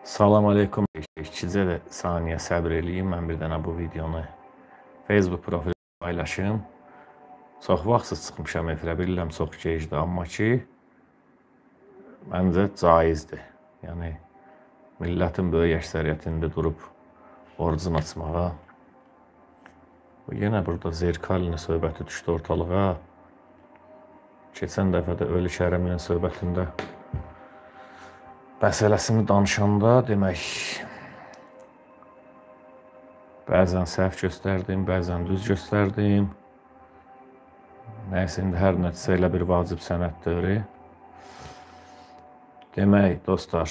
Salam aleykum. İşçicə də saniyə səbr eləyin. Mən bir dənə bu videonu Facebook profilimdə paylaşım. Çox vaxtsız çıxmışam efirə. Bilirəm çox gecdir, amma ki məncə caizdir. Yəni millətin böyük əksəriyyətində durub orucun açmağa. Yenə burada Zerkalinin söhbəti düşdü ortalığa. Keçən dəfə də Ölü Kərəmlinin söhbətində məsələsini danışanda demək bəzən səhv göstərdim, bəzən düz göstərdim. Nəysə indi hər nəticə elə bir vacib sənəddir. Demək dostlar,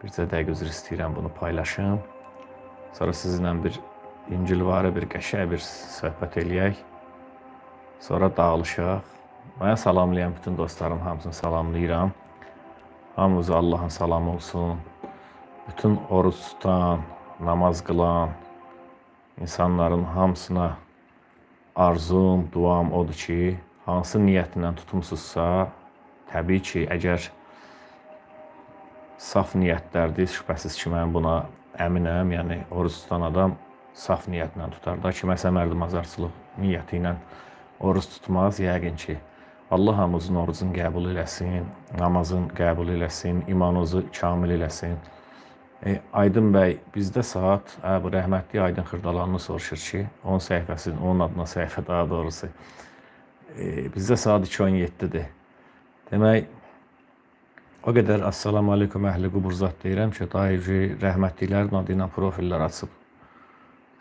bircə dəqiqə üzr istəyirəm bunu paylaşım. Sonra sizinlə bir İncilvarı bir qəşəng bir söhbət eləyək. Sonra dağılışaq. Mən salamlayıram bütün dostlarım hamısını salamlayıram. Hamınıza Allahın salamı olsun. Bütün oruç tutan, namaz qılan insanların hamısına arzum, duam odur ki, hansı niyyətlə tutmusunuzsa, təbii ki, əgər saf niyyətlərdir, şübhəsiz ki, mən buna əminəm, yəni oruç tutan adam saf niyyətlə tutar da ki, məsələn, mərdimazarçılıq niyyəti ilə oruç tutmaz, yəqin ki, Allah hamımızın orucunu qəbul eləsin, namazın qəbul eləsin, imanınızı kamil eləsin. E, Aydın bəy, bizdə saat ə, hə, bu rəhmətli Aydın Xırdalanlı soruşur ki, onun səhifəsinin, onun adına səhifə daha doğrusu. E, bizdə saat 2:17-dir. Demək o qədər assalamu alaykum əhli qubur zat deyirəm ki, dahi rəhmətliklərin adı ilə profillər açıb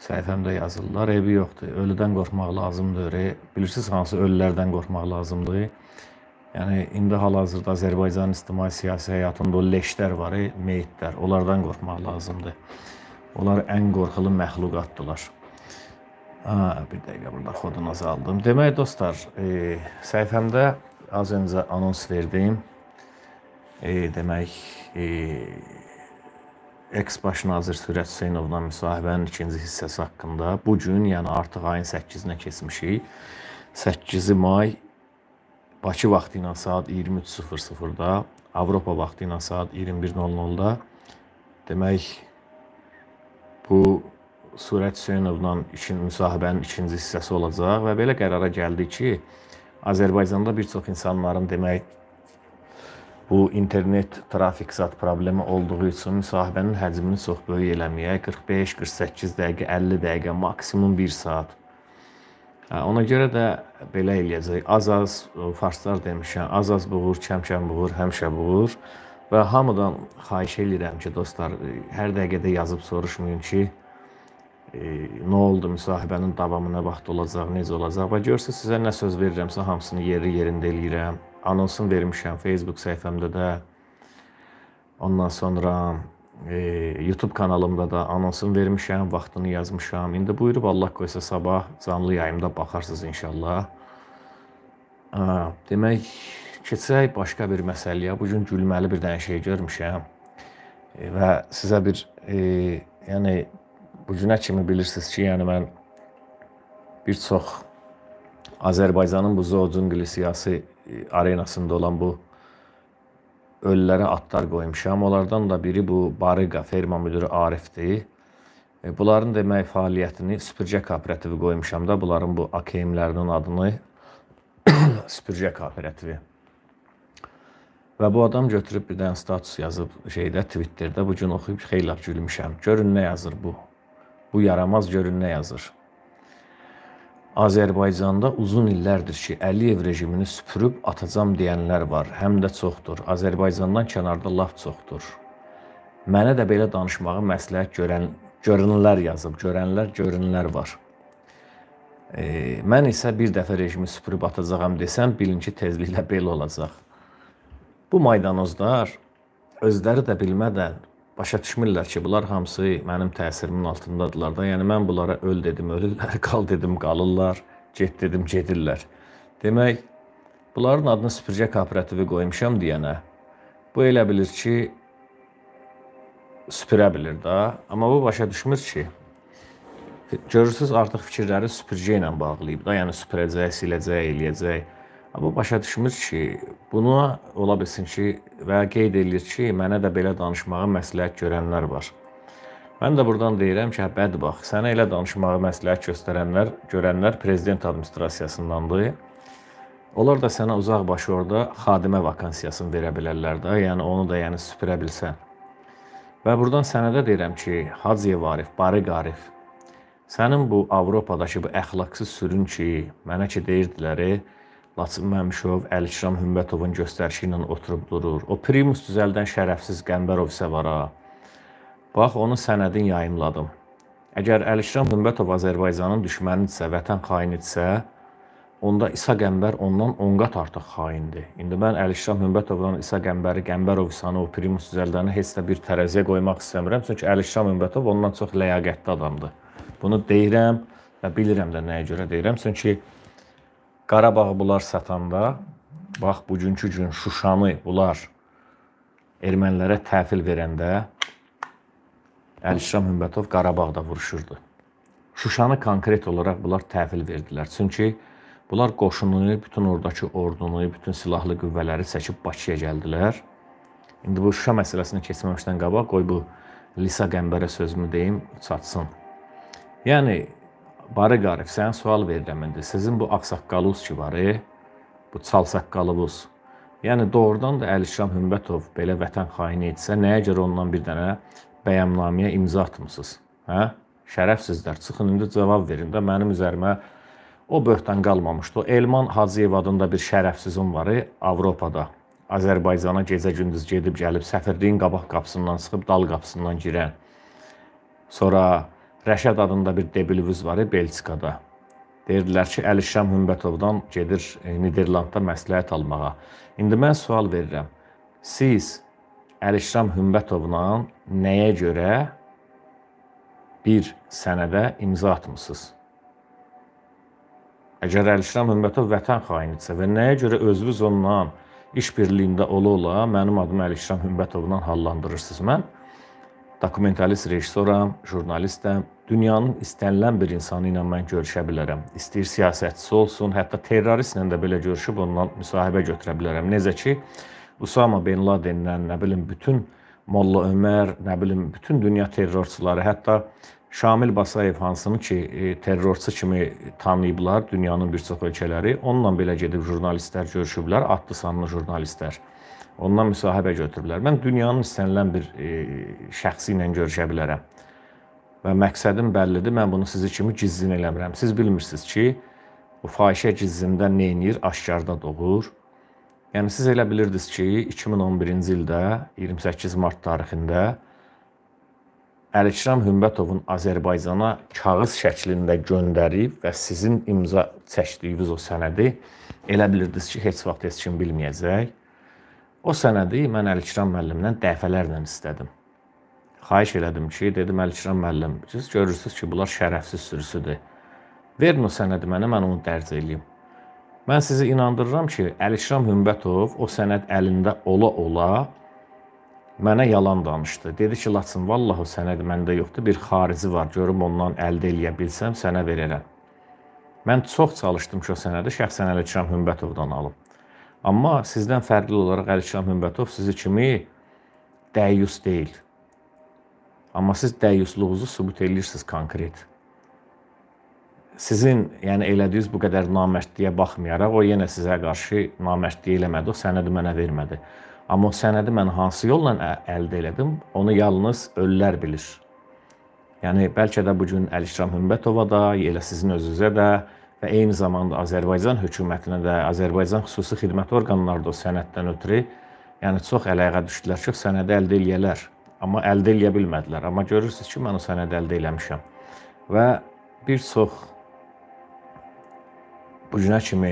səhifəmdə yazırlar. Eybi yoxdur. Ölüdən qorxmaq lazımdır. Bilirsiniz hansı ölülərdən qorxmaq lazımdır? Yəni indi hal-hazırda Azərbaycan ictimai siyasi həyatında o leşlər var, e, meyitlər. Onlardan qorxmaq lazımdır. Onlar ən qorxulu məxluqatdılar. Ha, bir dəqiqə burada xodunu azaldım. Demək dostlar, e, səhifəmdə az öncə anons verdim. E, demək, e, Eks-Baş nazir Sürət Hüseynovdan müsahibənin ikinci hissəsi haqqında bu gün, yəni artıq ayın 8-nə keçmişik. 8 may Bakı vaxtı ilə saat 23:00-da, Avropa vaxtı ilə saat 21:00-da demək bu Sürət Hüseynovdan ikin müsahibənin ikinci hissəsi olacaq və belə qərara gəldik ki, Azərbaycanda bir çox insanların demək bu internet trafik zad problemi olduğu üçün müsahibənin həcmini çox böyük eləməyə 45-48 dəqiqə, 50 dəqiqə, maksimum 1 saat. Hə, ona görə də belə eləyəcək. Az-az e, farslar demişəm, az-az buğur, kəmkəm buğur, həmişə buğur. Və hamıdan xahiş edirəm ki, dostlar, e, hər dəqiqədə yazıb soruşmayın ki, e, nə oldu müsahibənin davamına vaxt olacaq, necə olacaq. Və görürsüz, sizə nə söz verirəmsə hamısını yeri yerində eləyirəm anonsunu vermişəm Facebook səhifəmdə də. Ondan sonra e, YouTube kanalımda da anonsunu vermişəm, vaxtını yazmışam. İndi buyurub Allah qoysa sabah canlı yayımda baxarsınız inşallah. E, demək keçək başqa bir məsələyə. Bu gün gülməli bir dənə şey görmüşəm. E, və sizə bir e, yəni bu günə kimi bilirsiniz ki, yəni mən bir çox Azərbaycanın bu zoodunqli siyasi E, arenasında olan bu ölülərə adlar qoymuşam. Onlardan da biri bu Barıqa ferma müdiri Arifdir. E, bunların demək fəaliyyətini Süpürcə Kooperativi qoymuşam da bunların bu AKM-lərinin adını Süpürcə Kooperativi. Və bu adam götürüb bir dənə status yazıb şeydə Twitterdə bu gün oxuyub xeyli gülmüşəm. Görün nə yazır bu. Bu yaramaz görün nə yazır. Azərbaycanda uzun illərdir ki, Əliyev rejimini süpürüb atacam deyənlər var, həm də çoxdur. Azərbaycandan kənarda laf çoxdur. Mənə də belə danışmağı məsləhət görən görünlər yazıb, görənlər görünlər var. E, mən isə bir dəfə rejimi süpürüb atacağam desəm, bilin ki, tezliklə belə olacaq. Bu maydanozlar özləri də bilmədən başa düşmürlər ki, bunlar hamısı mənim təsirimin altındadılar da. Yəni mən bunlara öl dedim, ölürlər, qal dedim, qalırlar, get dedim, gedirlər. Demək, bunların adını süpürgə kooperativi qoymuşam deyənə bu elə bilir ki, süpürə bilir də, amma bu başa düşmür ki, görürsüz artıq fikirləri süpürgə ilə bağlayıb da, yəni süpürəcək, siləcək, eləyəcək. Bu başa düşmür ki, buna ola bilsin ki və qeyd edilir ki, mənə də belə danışmağı məsləhət görənlər var. Mən də buradan deyirəm ki, hə, bəd bax, sənə elə danışmağı məsləhət göstərənlər, görənlər prezident administrasiyasındandır. Onlar da sənə uzaq başı orada xadimə vakansiyasını verə bilərlər də, yəni onu da yəni süpürə bilsən. Və buradan sənə də deyirəm ki, Hacıyev Arif, Barıq Arif, sənin bu Avropadakı bu əxlaqsız sürün ki, mənə ki deyirdilər, Laçın Məmşov, Əlikram Hümbətovun göstərişi ilə oturub durur. O Primus düzəldən şərəfsiz Qəmbərov isə var ha. Bax, onun sənədini yayımladım. Əgər Əlikram Hümbətov Azərbaycanın düşmənidirsə, vətən xainidirsə, onda İsa Qəmbər ondan 10 qat artıq xaindir. İndi mən Əlikram Hümbətovdan İsa Qəmbəri, Qəmbərov sanı, o Primus düzəldəni heç də bir tərəziyə qoymaq istəmirəm, çünki Əlikram Hümbətov ondan çox ləyaqətli adamdır. Bunu deyirəm və bilirəm də nəyə görə deyirəm, çünki Qarabağı bunlar satanda, bax bugünkü gün Şuşanı bunlar ermənilərə təhvil verəndə Əlişram Hümbətov Qarabağda vuruşurdu. Şuşanı konkret olaraq bunlar təhvil verdilər. Çünki bunlar qoşununu, bütün oradakı ordunu, bütün silahlı qüvvələri çəkib Bakıya gəldilər. İndi bu Şuşa məsələsini keçməmişdən qabaq qoy bu Lisa Qəmbərə sözümü deyim, çatsın. Yəni Barı Qarif, sən sual verirəm indi. Sizin bu ağsaqqalınız ki var, e? bu çalsaqqalınız. Yəni doğrudan da Əlişam Hümbətov belə vətən xaini etsə, nəyə görə ondan bir dənə bəyannamiyə imza atmısınız? Hə? Şərəfsizlər, çıxın indi cavab verin də mənim üzərimə o böhtan qalmamışdı. O Elman Hacıyev adında bir şərəfsizim var, e? Avropada. Azərbaycana gecə-gündüz gedib gəlib səfirliyin qabaq qapısından çıxıb dal qapısından girən. Sonra Rəşad adında bir debilvüz var Belçikada. Deyirdilər ki, Əlişam Hümbətovdan gedir e, Niderlandda məsləhət almağa. İndi mən sual verirəm. Siz Əlişam Hümbətovla nəyə görə bir sənədə imza atmısınız? Əgər Əlişam Hümətov vətən xainidirsə və nəyə görə özünüz onunla iş birliyində ola-ola mənim adımı Əlişam Hümbətovla hallandırırsınız? Mən dokumentalist rejissoram, jurnalistəm, dünyanın istənilən bir insanı ilə mən görüşə bilərəm. İstəyir siyasətçi olsun, hətta terroristlə də belə görüşüb ondan müsahibə götürə bilərəm. Necə ki Usama bin Ladenlə, nə bilim, bütün Molla Ömər, nə bilim, bütün dünya terrorçuları, hətta Şamil Basayev hansını ki e, terrorçu kimi tanıyıblar dünyanın bir çox ölkələri, onunla belə gedib jurnalistlər görüşüblər, adlı sanlı jurnalistlər. Ondan müsahibə götürüblər. Mən dünyanın istənilən bir e, şəxsi ilə görüşə bilərəm və məqsədim bəllidir. Mən bunu sizi kimi gizlin eləmirəm. Siz bilmirsiniz ki, bu fahişə gizlimdən nə eləyir, aşkarda doğur. Yəni siz elə bilirdiniz ki, 2011-ci ildə 28 mart tarixində Əlikram Hümbətovun Azərbaycana kağız şəklində göndərib və sizin imza çəkdiyiniz o sənədi elə bilirdiniz ki, heç vaxt heç kim bilməyəcək. O sənədi mən Əlikram müəllimdən dəfələrlə istədim xahiş elədim ki, dedim Əlikram müəllim, siz görürsüz ki, bunlar şərəfsiz sürüsüdür. Verin o sənədi mənə, mən onu dərc eləyim. Mən sizi inandırıram ki, Əlikram Hümbətov o sənəd əlində ola-ola mənə yalan danışdı. Dedi ki, Laçın, vallah o sənəd məndə yoxdur, bir xarici var, görüm ondan əldə eləyə bilsəm sənə verərəm. Mən çox çalışdım ki, o sənədi şəxsən Əlikram Hümbətovdan alım. Amma sizdən fərqli olaraq Əlikram Hümbətov sizi kimi dəyyus deyil. Amma siz dəyusluğunuzu sübut eləyirsiniz konkret. Sizin yəni elədiyiniz bu qədər namərdliyə baxmayaraq o yenə sizə qarşı namərdliyə eləmədi, o sənədi mənə vermədi. Amma o sənədi mən hansı yolla əldə elədim, onu yalnız ölülər bilir. Yəni bəlkə də bu gün Əlişram Hümbətova da, elə sizin özünüzə də və eyni zamanda Azərbaycan hökumətinə də, Azərbaycan xüsusi xidmət orqanlarına da o sənəddən ötürü, yəni çox əlaqə düşdülər, çox sənədi əldə eləyirlər. Amma əldə eləyə bilmədilər. Amma görürsüz ki, mən o sənədi əldə eləmişəm. Və bir çox bu günə kimi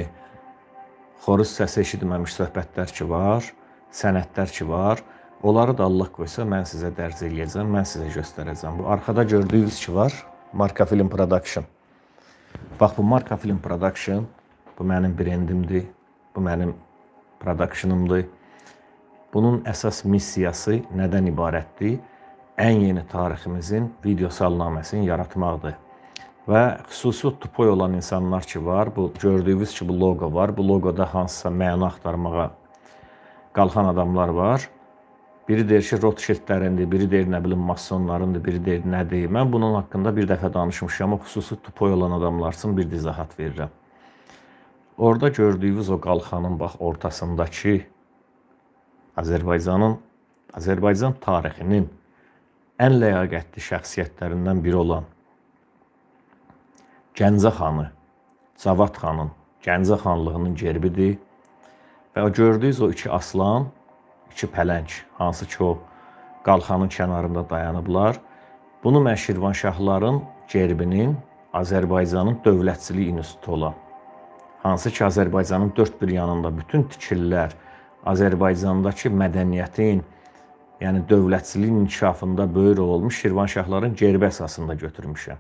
xoruz səsi eşitməmiş söhbətlər ki var, sənədlər ki var. Onları da Allah qoysa mən sizə dərc eləyəcəm, mən sizə göstərəcəm. Bu arxada gördüyünüz ki var, Marka Film Production. Bax bu Marka Film Production bu mənim brendimdir. Bu mənim productionımdır. Bunun əsas missiyası nədən ibarətdir? Ən yeni tariximizin videosalnaməsini yaratmaqdır. Və xüsusi tupoy olan insanlar ki var, bu gördüyünüz ki bu loqo var. Bu loqoda hansısa məna axtarmağa qalxan adamlar var. Biri deyir ki, Rothschildlərindir, biri deyir nə bilim masonlarındır, biri deyir nədir. Mən bunun haqqında bir dəfə danışmışam. O xüsusi tupoy olan adamlar üçün bir izahat verirəm. Orda gördüyünüz o qalxanın bax ortasındakı Azərbaycanın Azərbaycan tarixinin ən ləyaqətli şəxsiyyətlərindən biri olan Gəncə xanı, Cavad xanın Gəncə xanlığının gerbidir. Və o gördüyünüz o iki aslan, iki pələng, hansı ki o qalxanın kənarında dayanıblar. Bunu mən Şirvanşahların gerbinin Azərbaycanın Dövlətçilik İnstitutu olan, hansı ki Azərbaycanın dörd bir yanında bütün tikillər, Azərbaycandakı mədəniyyətin, yəni dövlətçiliyin inkişafında böyük rol olmuş Şirvanşahların gerbi əsasında götürmüşəm.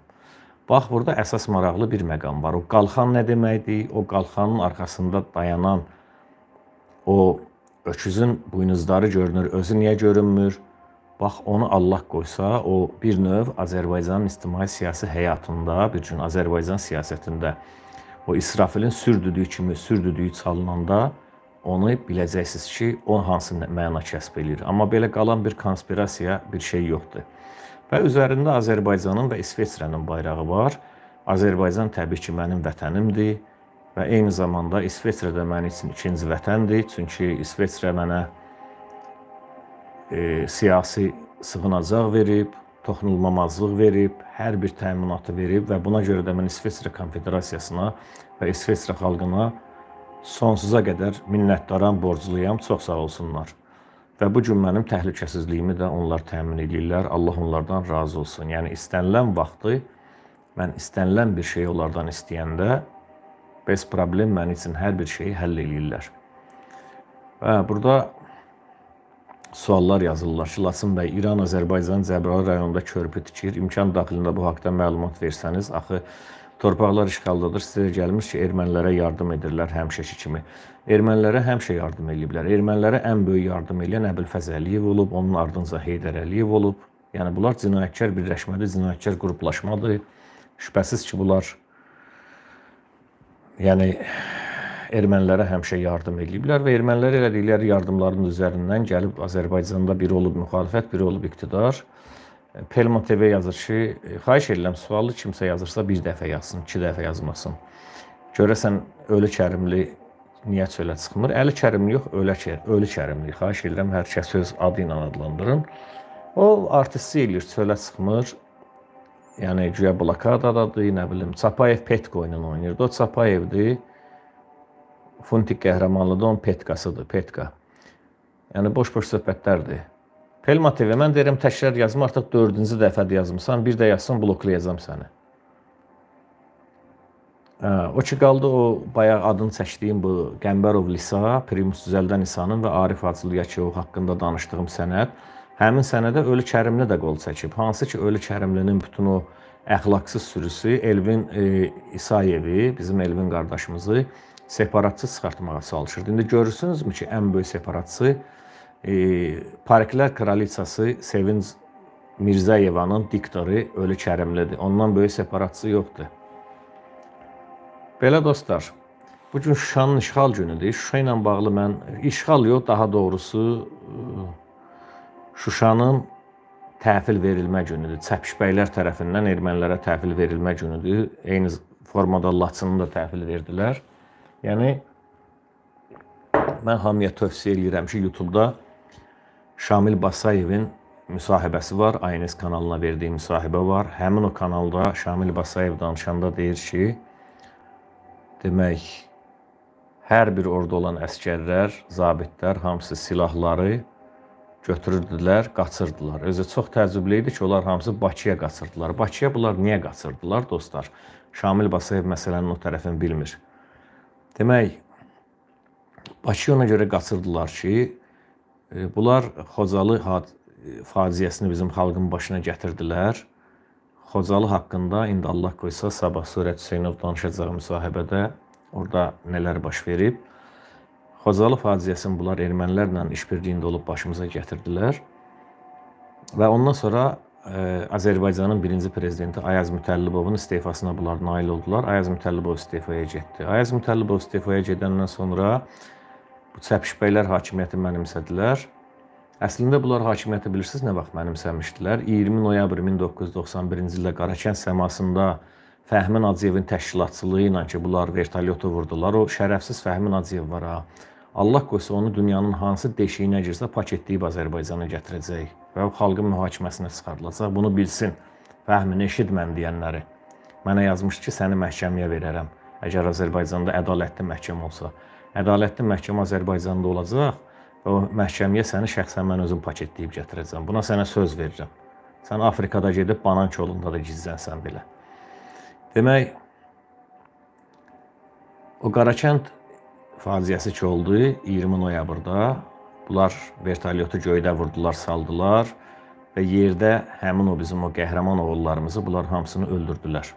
Bax burada əsas maraqlı bir məqam var. O qalxan nə deməkdir? O qalxanın arxasında dayanan o öküzün buynuzları görünür, özü niyə görünmür? Bax onu Allah qoysa, o bir növ Azərbaycanın ictimai siyasi həyatında, bir gün Azərbaycan siyasətində o İsrafilin sürdüdüyü kimi sürdüdüyü çalınanda onu biləcəksiniz ki, o hansı məna kəsb eləyir. Amma belə qalan bir konspirasiya bir şey yoxdur. Və üzərində Azərbaycanın və İsveçrənin bayrağı var. Azərbaycan təbii ki, mənim vətənimdir və eyni zamanda İsveçrə də mənim üçün ikinci vətəndir. Çünki İsveçrə mənə e, siyasi sığınacaq verib, toxunulmamazlıq verib, hər bir təminatı verib və buna görə də mən İsveçrə Konfederasiyasına və İsveçrə xalqına Sonsuza qədər minnətdaram, borcluyam, çox sağ olsunlar. Və bu gün mənim təhlükəsizliyimi də onlar təmin edirlər. Allah onlardan razı olsun. Yəni istənilən vaxtı mən istənilən bir şeyi onlardan istəyəndə bez problem mənim üçün hər bir şeyi həll eləyirlər. Və burada suallar yazırlar ki, Laçın bəy, İran Azərbaycan Cəbrayıl rayonunda körpü tikir. İmkan daxilində bu haqqda məlumat versəniz, axı Torpaqlar işğaldadır. Sizə gəlmiş ki, ermənilərə yardım edirlər həmişəki kimi. Ermənilərə həmişə yardım ediblər. Ermənilərə ən böyük yardım edən Əbil Fəzəliyev olub, onun ardınca Heydər Əliyev olub. Yəni bunlar cinayətkar birləşmədir, cinayətkar qruplaşmadır. Şübhəsiz ki, bunlar yəni ermənilərə həmişə yardım ediblər və ermənilər elədikləri yardımların üzərindən gəlib Azərbaycanda biri olub müxalifət, biri olub iqtidar Pelma TV yazır ki, e, xahiş edirəm, sualı kimsə yazırsa bir dəfə yazsın, iki dəfə yazmasın. Görəsən, ölü kərimli niyə çölə çıxmır? Əli kərimli yox, ölə kər, ölü kərimli. Xahiş edirəm, hər kəs öz adı ilə adlandırın. O, artisti eləyir, çölə çıxmır. Yəni, güya blokadadadır, nə bilim, Çapayev Petko ilə oynayırdı. O, Çapayevdir. Funtik qəhrəmanlıdır, onun Petkasıdır, Petka. Yəni, boş-boş söhbətlərdir. Helma TV, mən deyirəm təkrar yazma, artıq dördüncü dəfədir yazmısan, bir də yazsan bloklayacam səni. Hə, o ki qaldı o bayaq adını çəkdiyim bu Qəmbərov Lisa, Primus Düzəldən İsa'nın və Arif Hacılyakov haqqında danışdığım sənəd. Həmin sənədə Ölü Kərimli də qol çəkib. Hansı ki Ölü Kərimlinin bütün o əxlaqsız sürüsü Elvin e, İsayevi, bizim Elvin qardaşımızı separatçı çıxartmağa çalışırdı. İndi görürsünüzmü ki, ən böyük separatçı e, Pariklər Kraliçası Sevinc Mirzəyevanın diktoru Ölü Kərimlidir. Ondan böyük separatçı yoxdur. Belə dostlar, bu gün Şuşanın işğal günüdür. Şuşa ilə bağlı mən işğal yox, daha doğrusu Şuşanın təhvil verilmə günüdür. Çəpişbəylər tərəfindən ermənilərə təhvil verilmə günüdür. Eyni formada Laçının da təhvil verdilər. Yəni mən hamıya tövsiyə edirəm ki, YouTube-da Şamil Basayevin müsahibəsi var, ANS kanalına verdiyi müsahibə var. Həmin o kanalda Şamil Basayev danışanda deyir ki, demək, hər bir orada olan əskərlər, zabitlər hamısı silahları götürürdülər, qaçırdılar. Özü çox təəccüblü idi ki, onlar hamısı Bakıya qaçırdılar. Bakıya bunlar niyə qaçırdılar, dostlar? Şamil Basayev məsələnin o tərəfini bilmir. Demək, Bakıya ona görə qaçırdılar ki, E, bunlar Xocalı e, faciəsini bizim xalqın başına gətirdilər. Xocalı haqqında indi Allah qoysa sabah Surət Hüseynov danışacağı müsahibədə orada nələr baş verib. Xocalı faciəsini bunlar ermənilərlə işbirliyində olub başımıza gətirdilər. Və ondan sonra ə, e, Azərbaycanın birinci prezidenti Ayaz Mütəllibovun istefasına bunlar nail oldular. Ayaz Mütəllibov istefaya getdi. Ayaz Mütəllibov istefaya gedəndən sonra bu çəpişbəylər hakimiyyəti mənimsədilər. Əslində bunlar hakimiyyəti bilirsiniz nə vaxt mənimsəmişdilər? 20 noyabr 1991-ci ildə Qarakənd səmasında Fəhmin Acıyevin təşkilatçılığı ilə ki, bunlar vertolyotu vurdular. O şərəfsiz Fəhmin Acıyev var ha. Allah qoysa onu dünyanın hansı deşiyinə girsə paketləyib Azərbaycana gətirəcək və xalqın mühakiməsinə çıxarılacaq. Bunu bilsin. Fəhmin eşitmən deyənləri. Mənə yazmışdı ki, səni məhkəməyə verərəm. Əgər Azərbaycanda ədalətli məhkəmə olsa ədalətli məhkəmə Azərbaycanda olacaq və o məhkəməyə səni şəxsən mən özüm paketləyib gətirəcəm. Buna sənə söz verirəm. Sən Afrikada gedib banan kolunda da gizlənsən belə. Demək o Qarakənd faciəsi ki oldu 20 noyabrda. Bunlar vertolyotu göydə vurdular, saldılar və yerdə həmin o bizim o qəhrəman oğullarımızı bunlar hamısını öldürdülər.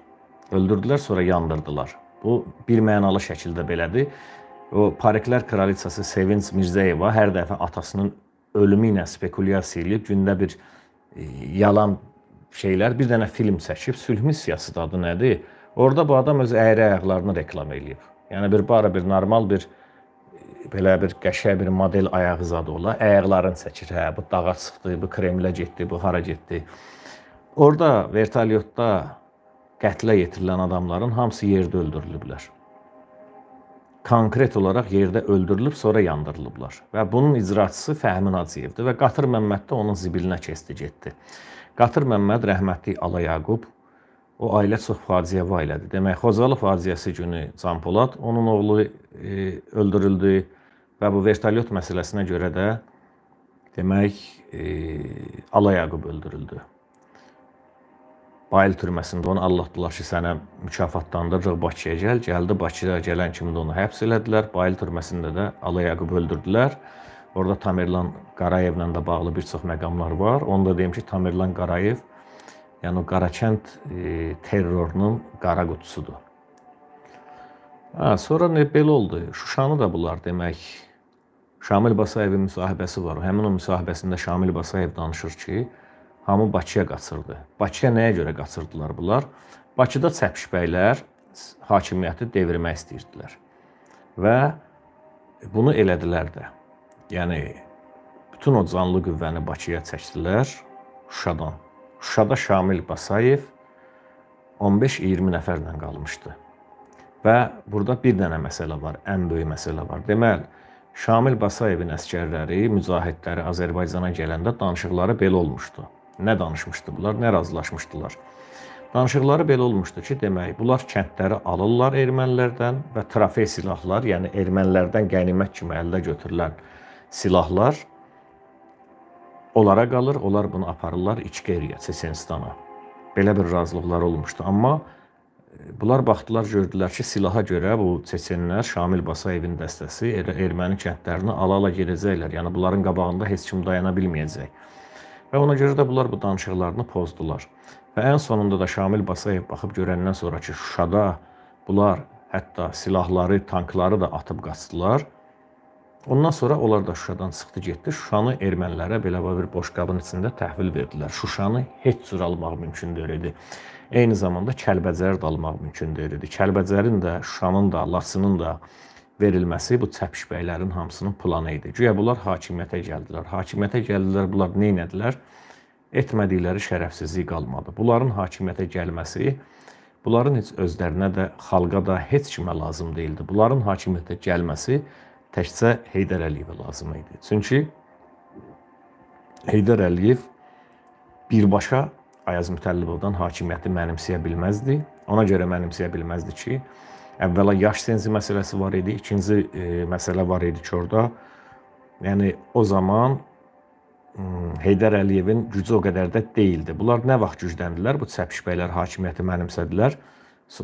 Öldürdülər, sonra yandırdılar. Bu bir mənalı şəkildə belədir. O Pariklər kraliçası Sevinç Mirzəyeva hər dəfə atasının ölümü ilə spekulyasiya eləyib gündə bir e, yalan şeylər, bir dənə film çəkib, sülh missiyası da adı nədir? Orda bu adam öz əyri ayaqlarını reklam eləyib. Yəni bir bara bir normal bir e, belə bir qəşəng bir model ayağı zadı ola, ayaqlarını çəkir. Hə, bu dağa çıxdı, bu Kremlə getdi, bu hara getdi. Orda vertolyotda qətlə yetirilən adamların hamısı yerdə öldürülüblər konkret olaraq yerdə öldürülüb, sonra yandırılıblar. Və bunun icraçısı Fəhmin Hacıyevdir və Qatır Məmməd də onun zibilinə keçdi, getdi. Qatır Məmməd rəhmətli Ala Yaqub o ailə çox faciəvi ailədir. Demək, Xocalı faciəsi günü Canpolad onun oğlu e, öldürüldü və bu vertolyot məsələsinə görə də demək, e, Ala Yaqub öldürüldü. Bayıl türməsində onu aldatdılar ki, sənə mükafatlandıracaq Bakıya gəl. Gəldi Bakıya gələn kimi də onu həbs elədilər. Bayıl türməsində də Ala Yaqubu öldürdülər. Orada Tamerlan Qarayevlə də bağlı bir çox məqamlar var. Onu da deyim ki, Tamerlan Qarayev yəni o Qarakənd e, terrorunun qara qutusudur. Ha, sonra nə belə oldu? Şuşanı da bunlar demək Şamil Basayevin müsahibəsi var. Həmin o müsahibəsində Şamil Basayev danışır ki, hamı Bakıya qaçırdı. Bakıya nəyə görə qaçırdılar bunlar? Bakıda çəpişbəylər hakimiyyəti devirmək istəyirdilər. Və bunu elədilər də. Yəni bütün o canlı qüvvəni Bakıya çəkdilər Şuşadan. Şuşada Şamil Basayev 15-20 nəfərlə qalmışdı. Və burada bir dənə məsələ var, ən böyük məsələ var. Deməli, Şamil Basayevin əskərləri, mücahidləri Azərbaycana gələndə danışıqları belə olmuşdu. Nə danışmışdılar, nə razılaşmışdılar. Danışıqları belə olmuşdu ki, demək, bunlar kəndləri alırlar ermənilərdən və trofey silahlar, yəni ermənilərdən qənimət kimi əldə götürülən silahlar onlara qalır, onlar bunu aparırlar İçkeriya, Çeçenistana. Belə bir razılıqlar olmuşdu, amma e, bunlar baxdılar, gördülər ki, silaha görə bu Çeçenlər Şamil Basayevin dəstəsi er erməni kəndlərini ala-ala gedəcəklər. Yəni bunların qabağında heç kim dayana bilməyəcək və ona görə də bunlar bu danışıqlarını pozdular. Və ən sonunda da Şamil Basayev baxıb görəndən sonrakı Şuşada bunlar hətta silahları, tankları da atıb qaçdılar. Ondan sonra onlar da Şuşadan çıxdı getdi. Şuşanı ermənilərə belə bir boş qabın içində təhvil verdilər. Şuşanı heç cür almaq mümkün deyil idi. Eyni zamanda Kəlbəcəri də almaq mümkün deyil idi. Kəlbəcərin də, Şuşanın da, Laçının da verilməsi bu çəpişbəylərin hamısının planı idi. Güya bunlar hakimiyyətə gəldilər. Hakimiyyətə gəldilər, bunlar nə etdilər? Etmədikləri şərəfsizlik qalmadı. Bunların hakimiyyətə gəlməsi bunların heç özlərinə də, xalqa da heç kimə lazım değildi. Bunların hakimiyyətə gəlməsi təkcə Heydər Əliyevə lazım idi. Çünki Heydər Əliyev birbaşa Ayaz Mütəllibovdan hakimiyyəti mənimsəyə bilməzdi. Ona görə mənimsəyə bilməzdi ki, Əvvəla yaş sensi məsələsi var idi, ikinci e, məsələ var idi ki, orada. Yəni o zaman hmm, Heydər Əliyevin gücü o qədər də değildi. Bunlar nə vaxt gücləndilər? Bu çəpişbəylər hakimiyyəti mənimsədilər.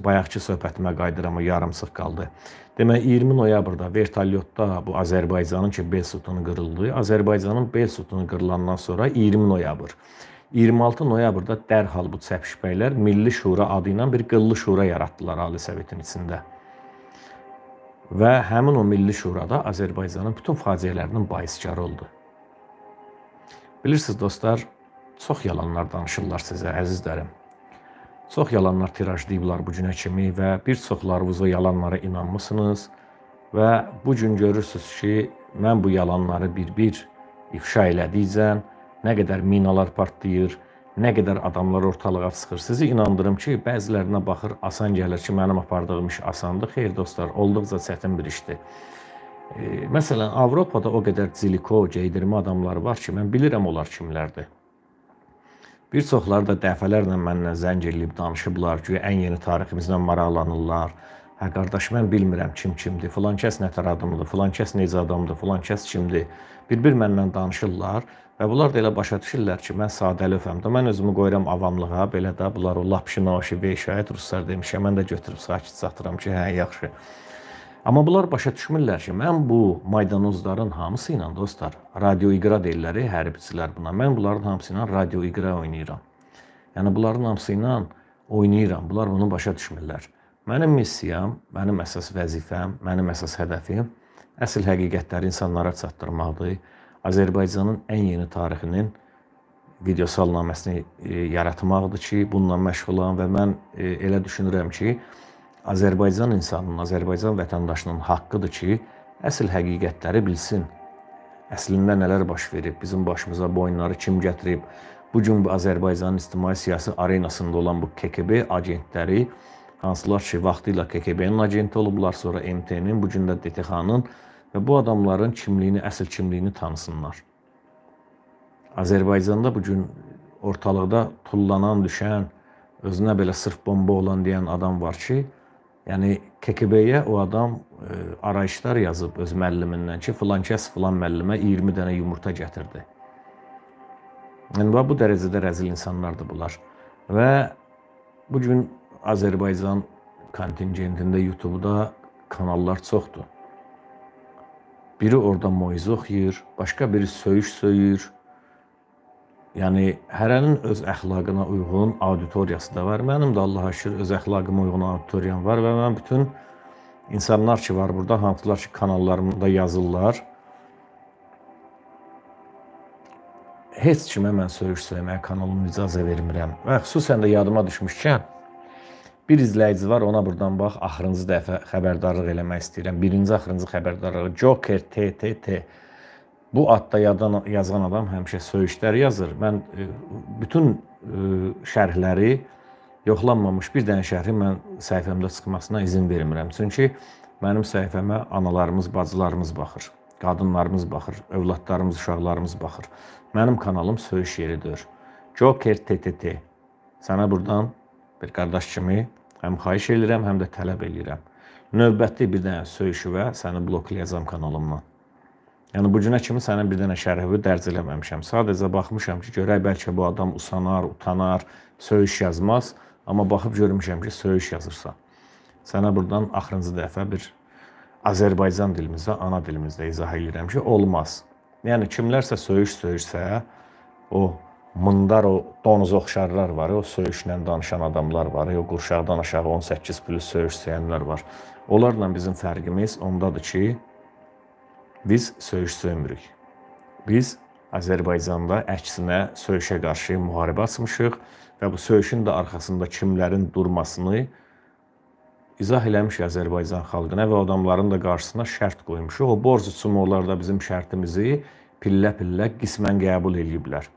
Bayaqçı söhbətimə qayıdıram, o yarımsıq qaldı. Demək 20 noyabrda vertolyotda bu Azərbaycanın ki, bel sütunu qırıldı. Azərbaycanın bel sütunu qırılandan sonra 20 noyabr 26 noyabrda dərhal bu çəpişməklər Milli Şura adı ilə bir qıllı şura yaratdılar Ali Sovetin içində. Və həmin o Milli Şurada Azərbaycanın bütün faciələrinin baiskarı oldu. Bilirsiniz dostlar, çox yalanlar danışırlar sizə əzizlərim. Çox yalanlar tirajlayıblar bu günə kimi və bir çoxlarınız o yalanlara inanmısınız və bu gün görürsüz ki, mən bu yalanları bir-bir ifşa elədiyəcəm nə qədər minalar partlayır, nə qədər adamlar ortalığa çıxır. Sizi inandırım ki, bəzilərinə baxır, asan gəlir ki, mənim apardığım iş asandır. Xeyr dostlar, olduqca çətin bir işdir. E, məsələn, Avropada o qədər ziliko, geydirmə adamları var ki, mən bilirəm onlar kimlərdir. Bir çoxları da dəfələrlə mənlə zəng eləyib danışıblar ki, ən yeni tariximizlə maraqlanırlar. Hə qardaş, mən bilmirəm kim kimdir. Filan kəs nə tər adamdır, filan kəs necə adamdır, filan kəs kimdir. Bir-bir məndən danışırlar və bunlar da elə başa düşürlər ki, mən sadəlövəm də. Mən özümü qoyuram avamlığa, belə də bunlar Allah pişinaşı və şahid ruslar demişəm. Mən də götürüb sakit satıram ki, hə yaxşı. Amma bunlar başa düşmürlər ki, mən bu maydanozların hamısı ilə dostlar, radio iqra deyirlər, hərbçilər buna. Mən bunların hamısı ilə radio iqra oynayıram. Yəni bunların hamısı ilə oynayıram. Bunlar bunu başa düşmürlər. Mənim missiyam, mənim əsas vəzifəm, mənim əsas hədəfim əsl həqiqətləri insanlara çatdırmaqdır. Azərbaycanın ən yeni tarixinin videosalnaməsini yaratmaqdır e, ki, bununla məşğulam və mən elə düşünürəm ki, Azərbaycan insanının, Azərbaycan vətəndaşının haqqıdır ki, əsl həqiqətləri bilsin. Əslində nələr baş verib, bizim başımıza boyunları kim gətirib, bu gün bu Azərbaycanın ictimai siyasi arenasında olan bu KKB agentləri hansılar ki, vaxtilə KGB-nin agenti olublar, sonra MT-nin, bu gün də DTX-nın və bu adamların kimliyini, əsl kimliyini tanısınlar. Azərbaycanda bu gün ortalıqda tullanan, düşən, özünə belə sırf bomba olan deyən adam var ki, yəni KGB-yə o adam e, arayışlar yazıb öz müəllimindən ki, filan kəs filan müəllimə 20 dənə yumurta gətirdi. Yəni bu dərəcədə rəzil insanlardır bunlar. Və bu gün Azərbaycan kontingentində YouTube-da kanallar çoxdur. Biri orada moiz oxuyur, başqa biri söyüş söyür. Yəni hərənin öz əxlaqına uyğun auditoriyası da var. Mənim də Allaha şükür öz əxlaqıma uyğun auditoriyam var və mən bütün insanlar ki var burada, hansılar ki kanallarımda yazırlar. Heç kimə mən söyüş söyməyə kanalım icazə vermirəm. Və xüsusən də yadıma düşmüşkən Bir izləyici var, ona burdan bax, axırıncı dəfə xəbərdarlıq eləmək istəyirəm. Birinci axırıncı xəbərdarlıq Joker TTT. Bu adda yadan, yazan adam həmişə söyüşlər yazır. Mən e, bütün e, şərhləri yoxlanmamış bir dənə şərhi mən səhifəmdə çıxmasına izin vermirəm. Çünki mənim səhifəmə analarımız, bacılarımız baxır, qadınlarımız baxır, övladlarımız, uşaqlarımız baxır. Mənim kanalım söyüş yeridir. Joker TTT. Sənə burdan bir qardaş kimi həm xahiş elirəm, həm də tələb elirəm. Növbəti bir dənə söyüşüvə səni bloklayacam kanalımdan. Yəni bu günə kimi sənin bir dənə şərhini dərc eləməmişəm. Sadəcə baxmışam ki, görək bəlkə bu adam usanar, utanar, söyüş yazmaz, amma baxıb görmüşəm ki, söyüş yazırsan. Sənə burdan axırıncı dəfə bir Azərbaycan dilimizdə, ana dilimizdə izah edirəm ki, olmaz. Yəni kimlərsə söyüş söyürsə, o mındar o donuz oxşarlar var, o söyüşlə danışan adamlar var, o qurşaqdan aşağı 18 plus söyüş söyənlər var. Onlarla bizim fərqimiz ondadır ki, biz söyüş söymürük. Biz Azərbaycanda əksinə söyüşə qarşı müharibə açmışıq və bu söyüşün də arxasında kimlərin durmasını izah eləmişik Azərbaycan xalqına və adamların da qarşısına şərt qoymuşuq. O borc üçün onlar da bizim şərtimizi pillə-pillə qismən qəbul ediblər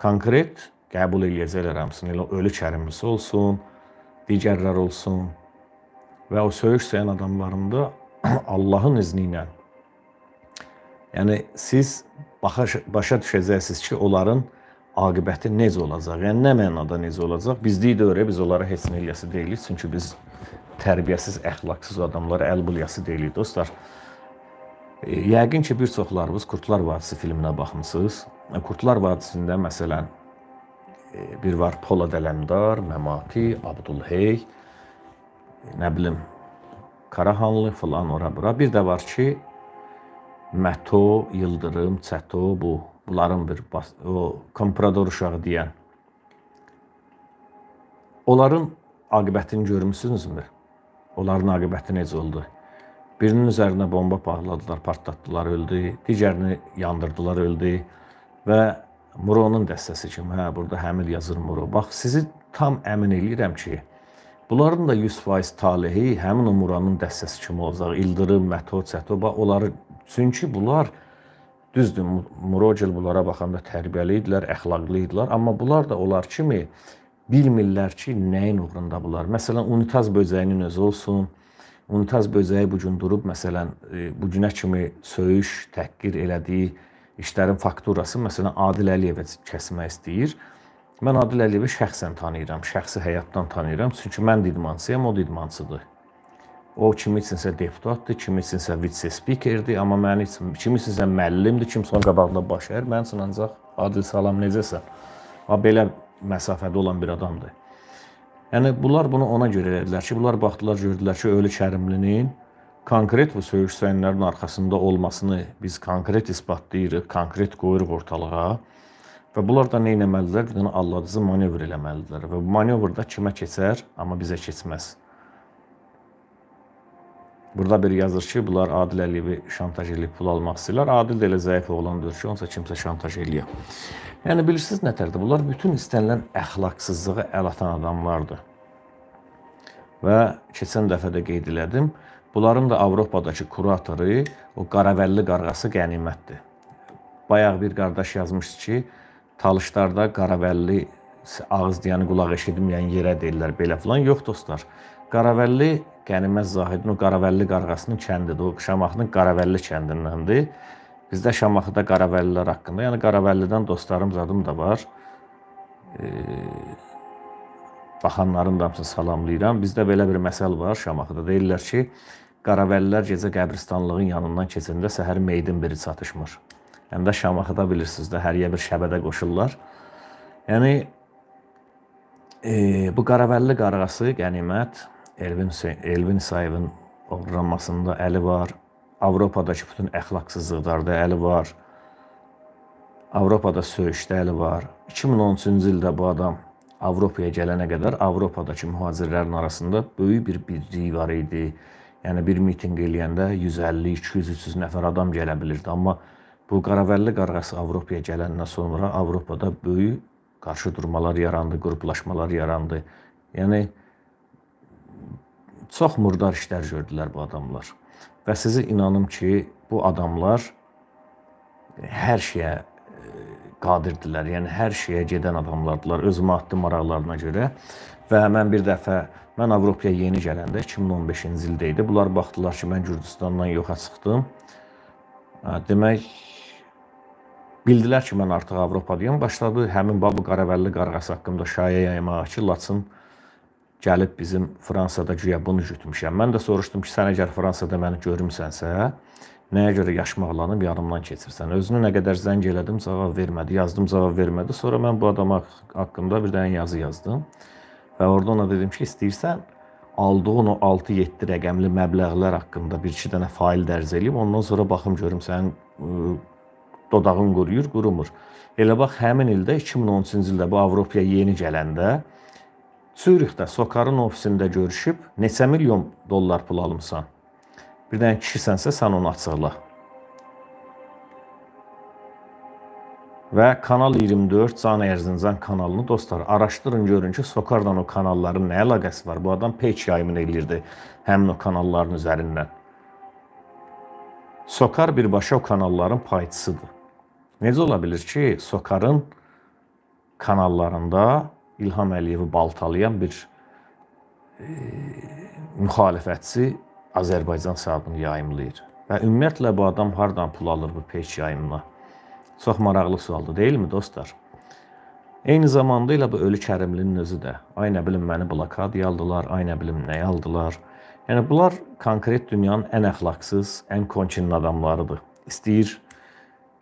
konkret qəbul eləyəcəklər hamısını. Elə ölü kərimlisi olsun, digərlər olsun. Və o söyüş sayan adamlarında Allahın izni ilə yəni siz başa, başa düşəcəksiniz ki, onların aqibəti necə olacaq? Yəni nə mənada necə olacaq? Biz deyirik, biz onlara heç nə eləyəsi deyilik, çünki biz tərbiyəsiz, əxlaqsız adamlara əl bulyası deyilik dostlar. E, yəqin ki, bir çoxlarınız Qurtlar Vadisi filminə baxmısınız. E, Kurtlar Vadisində məsələn e, bir var Polad Ələmdar, Məmati, Abdulhey, e, nə bilim Karahanlı filan ora bura. Bir də var ki Məto, Yıldırım, Çəto bu bunların bir bas, o komprador uşağı deyən. Onların aqibətini görmüsünüzmü? Onların aqibəti necə oldu? Birinin üzərinə bomba bağladılar, partlatdılar, öldü. Digərini yandırdılar, öldü və Muronun dəstəsi kimi, hə, burada Həmid yazır Muro. Bax, sizi tam əmin eləyirəm ki, bunların da 100% talehi həmin o Muranın dəstəsi kimi olacaq. İldırım, Mətod, Sətoba onları çünki bunlar düzdür, Murogel bunlara baxanda tərbiyəli idilər, əxlaqlı idilər, amma bunlar da onlar kimi bilmirlər ki, nəyin uğrunda bunlar. Məsələn, unitaz böcəyinin özü olsun. Unitaz böcəyi bu gün durub, məsələn, e, bu günə kimi söyüş, təhqir elədiyi işlərin fakturası məsələn Adil Əliyevə kəsmək istəyir. Mən Adil Əliyevi şəxsən tanıyıram, şəxsi həyatdan tanıyıram. Çünki mən də idmançıyam, o da idmançıdır. O kimi üçünsə deputatdır, kimi üçünsə vitse-spikerdir, amma mənim üçün kimi üçünsə müəllimdir, kimsə onun qabağında baş əyir. Mənim üçün ancaq Adil salam necəsən? A belə məsafədə olan bir adamdır. Yəni bunlar bunu ona görə elədilər ki, bunlar baxdılar, gördülər ki, Ölü Kərimlinin konkret bu söyüş-söynlərin arxasında olmasını biz konkret isbatlayırıq, konkret qoyuruq ortalığa. Və bunlar da nə etməlidirlər? Bir dənə alladıcı manevr eləməlidirlər və bu manevr da kimə keçər, amma bizə keçməz. Burada bir yazır ki, bunlar Adil Əliyevi şantaj edib pul almaq istəyirlər. Adil də elə zəif oğlandır ki, onsa kimsə şantaj eləyə. Yəni bilirsiniz nətərdir? Bunlar bütün istənilən əxlaqsızlığı əl atan adamlardır. Və keçən dəfə də qeyd elədim. Bunların da Avropadakı kuratoru o Qaravəlli qarğası qənimətdir. Bayaq bir qardaş yazmışdı ki, talışlarda Qaravəlli ağız deyəni qulaq eşidilməyən yerə deyirlər belə filan. Yox dostlar. Qaravəlli Qəniməz Zahidin o Qaravəlli qarğasının kəndidir. O Şamaxının Qaravəlli kəndindəndir. Bizdə Şamaxıda Qaravəllilər haqqında, yəni Qaravəllidən dostlarım zadım da var. Eee baxanların da hamısını salamlayıram. Bizdə belə bir məsəl var Şamaxıda. Deyirlər ki, qaravəllər gecə qəbristanlığın yanından keçəndə səhər meydin biri çatışmır. Həm də Şamaxıda bilirsiniz də hər yerə bir şəbədə qoşurlar. Yəni e, bu qaravəlli qarğası qənimət Elvin Elvin Sayevin oğurlanmasında əli var. Avropadakı bütün əxlaqsızlıqlarda əli var. Avropada söyüşdə əli var. 2013-cü ildə bu adam Avropaya gələnə qədər Avropadakı mühacirlərin arasında böyük bir birlik var idi. Yəni bir mitinq eləyəndə 150, 200, 300 nəfər adam gələ bilirdi, amma bu Qaravəlli qarğası Avropaya gələndən sonra Avropada böyük qarşı durmalar yarandı, qruplaşmalar yarandı. Yəni çox murdar işlər gördülər bu adamlar. Və sizə inanım ki, bu adamlar hər şeyə qadirdirlər. Yəni hər şeyə gedən adamlardılar öz maddi maraqlarına görə. Və mən bir dəfə mən Avropaya yeni gələndə 2015-ci ildə idi. Bunlar baxdılar ki, mən Gürcüstandan yoxa çıxdım. Hə, demək bildilər ki, mən artıq Avropadayam. Başladı həmin Babu Qaravəlli qarğası haqqında şayə yaymağa ki, Laçın gəlib bizim Fransada güya bunu gütmüşəm. Mən də soruşdum ki, sən əgər Fransada məni görmüsənsə, Nəyə görə yaşmaqlanıb yanımdan keçirsən? Özünü nə qədər zəng elədim, cavab vermədi, yazdım, cavab vermədi. Sonra mən bu adama haqqında bir dənə yazı yazdım. Və orada ona dedim ki, istəyirsən aldığın o 6-7 rəqəmli məbləğlər haqqında bir-iki dənə fail dərc eləyim, ondan sonra baxım görüm sənin dodağın quruyur, qurumur. Elə bax həmin ildə 2013-cü ildə bu Avropaya yeni gələndə Sürixdə Sokarın ofisində görüşüb neçə milyon dollar pul almısan? Bir dənə kişisənsə, sən onu açıqla. Və Kanal 24 Can Ərzincan kanalını dostlar araşdırın görün ki, Sokardan o kanalların nə əlaqəsi var? Bu adam peyk yayımını eləyirdi həmin o kanalların üzərindən. Sokar birbaşa o kanalların payçısıdır. Necə ola bilir ki, Sokarın kanallarında İlham Əliyevi baltalayan bir e, müxalifətçi Azərbaycan sabunu yayımlayır. Və ümumiyyətlə bu adam hardan pul alır bu peç yayımına? Çox maraqlı sualdır, deyilmi dostlar? Eyni zamanda elə bu Ölü Kərimlinin özü də ay nə bilim məni blokadaya aldılar, ay nə bilim nəyə aldılar. Yəni bunlar konkret dünyanın ən əxlaqsız, ən konçinin adamlarıdır. İstəyir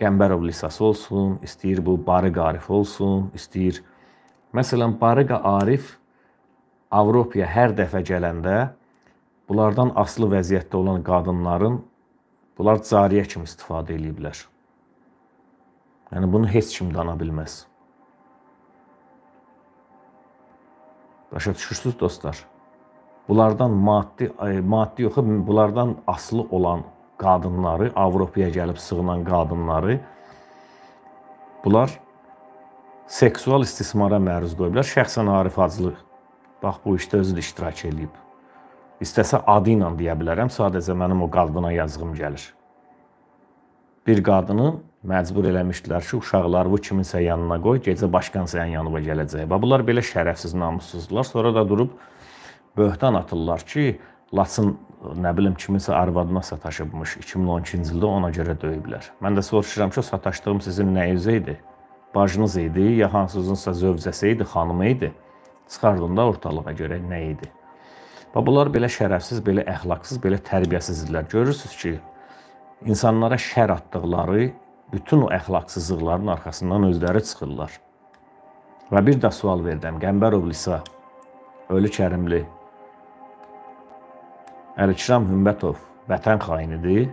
Qəmbərov lisası olsun, istəyir bu Barıq Arif olsun, istəyir məsələn Barıq Arif Avropaya hər dəfə gələndə Bunlardan aslı vəziyyətdə olan qadınların bunlar cariyə kimi istifadə eləyiblər. Yəni bunu heç kim dana bilməz. Başa düşürsüz dostlar? Bunlardan maddi maddi yox, bunlardan aslı olan qadınları, Avropaya gəlib sığınan qadınları bunlar seksual istismara məruz qoyublar. Şəxsən Arif Hacılı bax bu işdə özü də iştirak eləyib. İstəsə adı ilə deyə bilərəm, sadəcə mənim o qadına yazığım gəlir. Bir qadını məcbur eləmişdilər ki, uşaqlarını kiminsə yanına qoy, gecə başqansının yanına gələcək. Və bunlar belə şərəfsiz, namussuzdular. Sonra da durub böhtan atırlar ki, Laçın nə bilim kiminsə arvadına sataşıbmış 2012-ci ildə ona görə döyüblər. Mən də soruşuram ki, sataşdığım sizin nəyiniz idi? Bacınız idi, ya hansınızınsa zövcəsi idi, xanımı idi? Çıxardın da ortalığa görə nə idi? Və bunlar belə şərəfsiz, belə əxlaqsız, belə tərbiyəsizdirlər. Görürsüz ki, insanlara şər atdıqları bütün o əxlaqsızlıqların arxasından özləri çıxırlar. Və bir də sual verirəm. Qəmbərov Lisa, Ölü Kərimli, Əlikram Hümbətov vətən xainidir.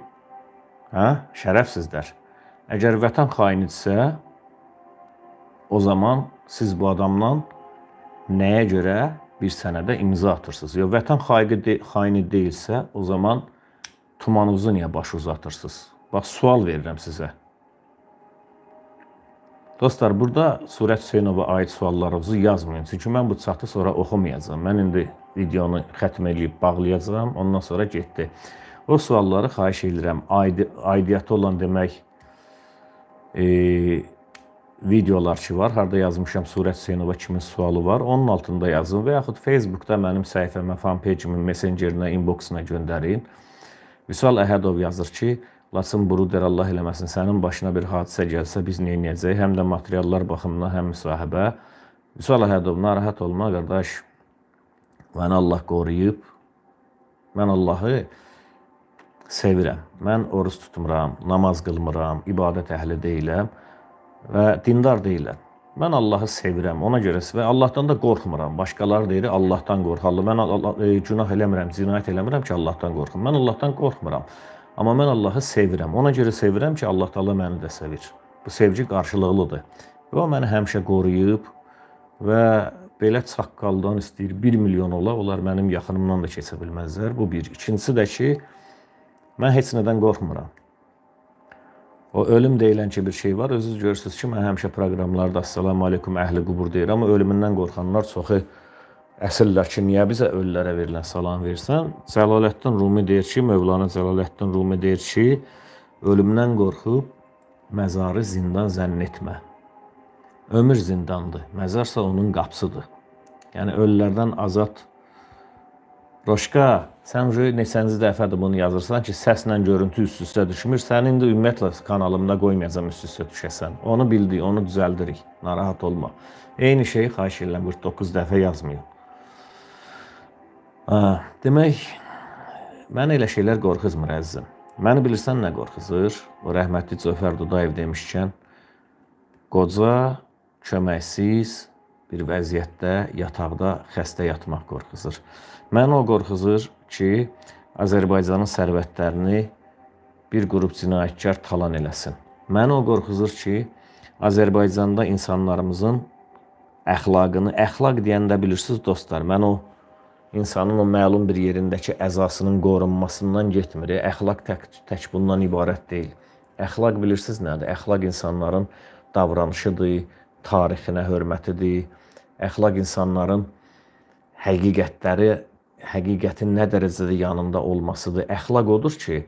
Hə? Şərəfsizlər. Əgər vətən xainidirsə, o zaman siz bu adamdan nəyə görə bir sənədə imza atırsınız. Ya vətən xaini, de xaini deyilsə, o zaman tumanınızı niyə baş uzatırsınız? Bax, sual verirəm sizə. Dostlar, burada Surət Hüseynova aid suallarınızı yazmayın. Çünki mən bu çatı sonra oxumayacağam. Mən indi videonu xətm edib bağlayacağam. Ondan sonra getdi. O sualları xahiş edirəm. Aid aidiyyəti olan demək, e, videolar ki var, harda yazmışam Surət Hüseynova kimin sualı var, onun altında yazın və yaxud Facebookda mənim səhifəmə, fanpage-imin messenger-inə, inbox-una göndərin. Vüsal Əhədov yazır ki, Laçın Bruder Allah eləməsin, sənin başına bir hadisə gəlsə biz nə edəcəyik? Həm də materiallar baxımından, həm müsahibə. Vüsal Əhədov, narahat olma qardaş. Məni Allah qoruyub. Mən Allahı sevirəm. Mən oruz tutmuram, namaz qılmıram, ibadət əhli deyiləm və dindar deyiləm. Mən Allahı sevirəm, ona görə və Allahdan da qorxmuram. Başqaları deyir, Allahdan qorxalı. Mən Allah, e, günah eləmirəm, cinayət eləmirəm ki, Allahdan qorxum. Mən Allahdan qorxmuram. Amma mən Allahı sevirəm. Ona görə sevirəm ki, Allah Taala məni də sevir. Bu sevgi qarşılıqlıdır. Və o məni həmişə qoruyub və belə çaqqaldan istəyir 1 milyon ola, onlar mənim yaxınımdan da keçə bilməzlər. Bu bir. İkincisi də ki, mən heç nədən qorxmuram. O ölüm deyilən ki bir şey var. Özünüz görürsüz ki, mən həmişə proqramlarda "Assalamu alaykum əhli qubur" deyirəm, amma ölümündən qorxanlar çoxu əsirlər ki, niyə bizə ölülərə verilən salam versən? Cəlaləddin Rumi deyir ki, Mövlana Cəlaləddin Rumi deyir ki, ölümdən qorxub məzarı zindan zənn etmə. Ömür zindandır, məzarsa onun qapısıdır. Yəni ölülərdən azad Roşka Sən neçənci dəfədir bunu yazırsan ki, səslə görüntü üst-üstə düşmür. Səni indi ümumiyyətlə kanalımda qoymayacam üst-üstə düşəsən. Onu bildik, onu düzəldirik. Narahat olma. Eyni şeyi xahiş edirəm 49 dəfə yazmayın. Ha, hə, demək mən elə şeylər qorxuzmur əzizim. Məni bilirsən nə qorxuzur? O rəhmətli Cəfər Dudayev demişkən, qoca köməksiz bir vəziyyətdə yataqda xəstə yatmaq qorxuzur. Mən o qorxuzur ki, Azərbaycanın sərvətlərini bir qrup cinayətkar talan eləsin. Mən o qorxuzur ki, Azərbaycanda insanlarımızın əxlaqını, əxlaq deyəndə bilirsiniz dostlar, mən o insanın o məlum bir yerindəki əzasının qorunmasından getmir. E, əxlaq tək, tək bundan ibarət deyil. Əxlaq bilirsiniz nədir? Əxlaq insanların davranışıdır, tarixinə hörmətidir. Əxlaq insanların həqiqətləri həqiqətin nə dərəcədə yanında olmasıdır. Əxlaq odur ki,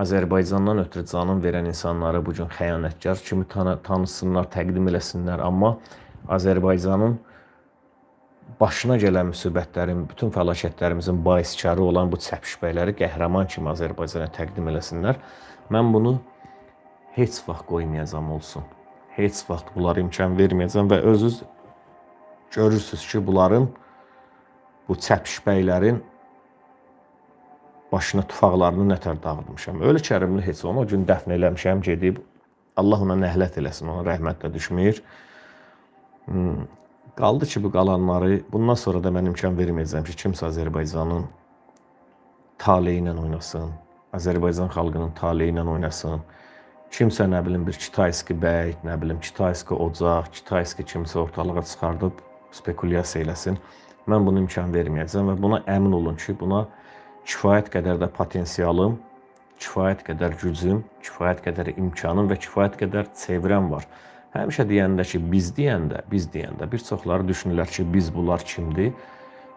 Azərbaycandan ötürü canın verən insanları bu gün xəyanətkar kimi tanı tanısınlar, təqdim eləsinlər, amma Azərbaycanın başına gələn müsibətlərin, bütün fəlakətlərimizin baiskarı olan bu çəpişbəyləri qəhrəman kimi Azərbaycana təqdim eləsinlər. Mən bunu heç vaxt qoymayacağam olsun. Heç vaxt bunlara imkan verməyəcəm və özünüz görürsüz ki, bunların bu çəpişbəylərin başına tufaqlarını nətər dağıtmışam. Ölü Kərimli heç onu o gün dəfn eləmişəm, gedib Allah ona nəhlət eləsin, ona rəhmətlə düşmür. Hmm. Qaldı ki, bu qalanları bundan sonra da mən imkan verməyəcəm ki, kimsə Azərbaycanın taleyi ilə oynasın, Azərbaycan xalqının taleyi ilə oynasın. Kimsə nə bilim bir Kitayski bəy, nə bilim Kitayski ocaq, Kitayski kimsə ortalığa çıxardıb spekulyasiya eləsin. Mən bunu imkan verməyəcəm və buna əmin olun ki, buna kifayət qədər də potensialım, kifayət qədər gücüm, kifayət qədər imkanım və kifayət qədər çevrəm var. Həmişə deyəndə ki, biz deyəndə, biz deyəndə bir çoxları düşünürlər ki, biz bunlar kimdir?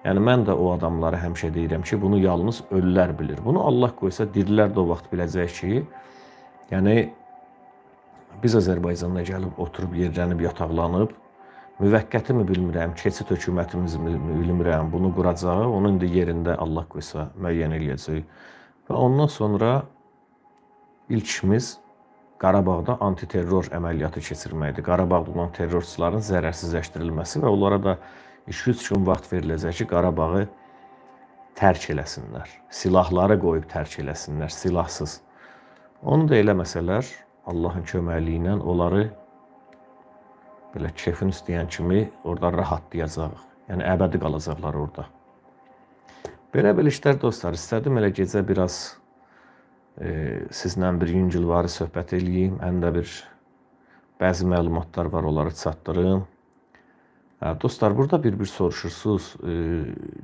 Yəni mən də o adamlara həmişə deyirəm ki, bunu yalnız ölülər bilir. Bunu Allah qoysa dirilər də o vaxt biləcək ki, yəni biz Azərbaycana gəlib oturub yerlənib yataqlanıb Müvəqqəti mi bilmirəm, keçid hökumətimizmi bilmirəm, bunu quracağı, onu indi yerində Allah qoysa müəyyən eləyəcək. Və ondan sonra ilkimiz Qarabağda antiterror əməliyyatı keçirməkdir. Qarabağda olan terrorçuların zərərsizləşdirilməsi və onlara da 2-3 gün vaxt veriləcək ki, Qarabağı tərk eləsinlər. Silahları qoyub tərk eləsinlər, silahsız. Onu da eləməsələr, Allahın köməkliyi ilə onları belə kefin istəyən kimi orada rahatlayacaq. Yəni əbədi qalacaqlar orada. Belə-belə işlər dostlar, istədim elə gecə biraz e, sizlə bir yüngülvari söhbət eləyim, həm də bir bəzi məlumatlar var, onları çatdırım. Hə, dostlar, burada bir-bir soruşursunuz, e,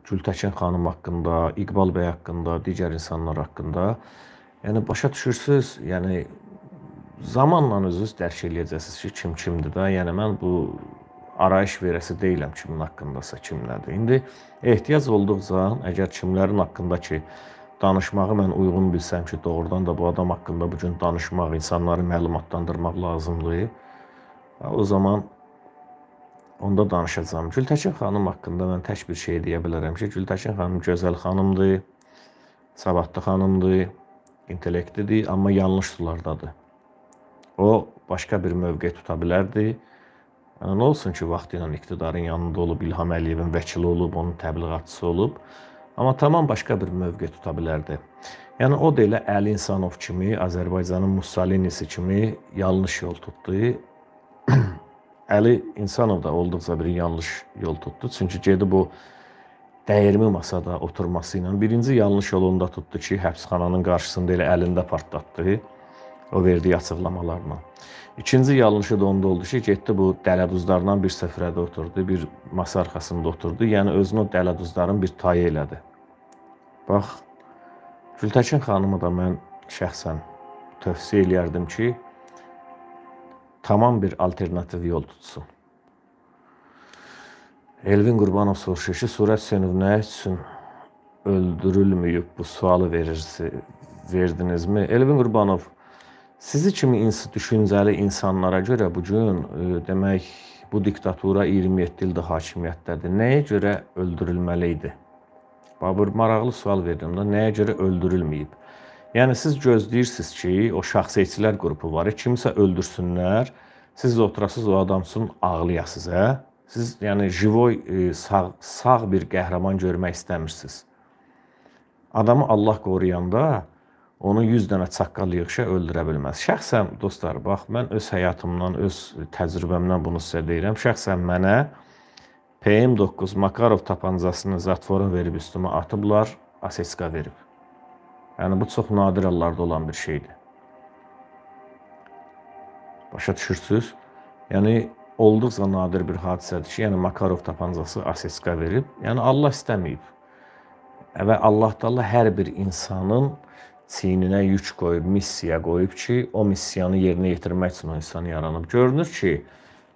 Gültəkin xanım haqqında, İqbal bəy haqqında, digər insanlar haqqında. Yəni başa düşürsüz, yəni zamanla özünüz dərk eləyəcəksiniz ki, kim kimdir də. Yəni mən bu arayış verəsi deyiləm kimin haqqındasa, kim nədir. İndi ehtiyac olduqca, əgər kimlərin haqqındakı danışmağı mən uyğun bilsəm ki, doğrudan da bu adam haqqında bu gün danışmaq, insanları məlumatlandırmaq lazımdır. O zaman onda danışacağam. Gültəkin xanım haqqında mən tək bir şey deyə bilərəm ki, Gültəkin xanım gözəl xanımdır, savadlı xanımdır, intellektidir, amma yanlış sulardadır. O başqa bir mövqe tuta bilərdi. Yəni, nə olsun ki, vaxtı ilə iqtidarın yanında olub, İlham Əliyevin vəkili olub, onun təbliğatçısı olub. Amma tamam başqa bir mövqe tuta bilərdi. Yəni o da elə Əli İnsanov kimi, Azərbaycanın Mussolinisi kimi yanlış yol tutdu. Əli İnsanov da olduqca bir yanlış yol tutdu. Çünki gedib o dəyirmi masada oturması ilə birinci yanlış yolunda tutdu ki, həbsxananın qarşısında elə əlində partlatdı o verdiyi açıqlamalarla. İkinci yanlışı da onda oldu ki, getdi bu dələduzlardan bir səfrədə oturdu, bir masa arxasında oturdu. Yəni özünü o dələduzların bir tayı elədi. Bax, Gültəkin xanımı da mən şəxsən tövsiyə eləyərdim ki, tamam bir alternativ yol tutsun. Elvin Qurbanov soruşur ki, Surət Hüseynov nə üçün öldürülməyib bu sualı verirsi, verdinizmi? Elvin Qurbanov Sizi kimi ins düşüncəli insanlara görə bu gün e, demək bu diktatura 27 ildir hakimiyyətdədir. Nəyə görə öldürülməli idi? Babur maraqlı sual verdim də, nəyə görə öldürülməyib? Yəni siz gözləyirsiniz ki, o şəxsiyyətçilər qrupu var, kimsə öldürsünlər, siz oturasınız o adam üçün ağlayasınız, hə? Siz yəni jivoy e, sağ sağ bir qəhrəman görmək istəmirsiniz. Adamı Allah qoruyanda onu 100 dənə çaqqal yığışa öldürə bilməz. Şəxsən dostlar, bax mən öz həyatımdan, öz təcrübəmdən bunu sizə deyirəm. Şəxsən mənə PM9 Makarov tapancasını zatvorun verib üstümə atıblar, aseska verib. Yəni bu çox nadir hallarda olan bir şeydir. Başa düşürsüz? Yəni olduqca nadir bir hadisədir ki, yəni Makarov tapancası aseska verib. Yəni Allah istəməyib. Və Allah da Allah hər bir insanın siyninə yük qoyub, missiya qoyub ki, o missiyanı yerinə yetirmək üçün o insan yaranıb. Görünür ki,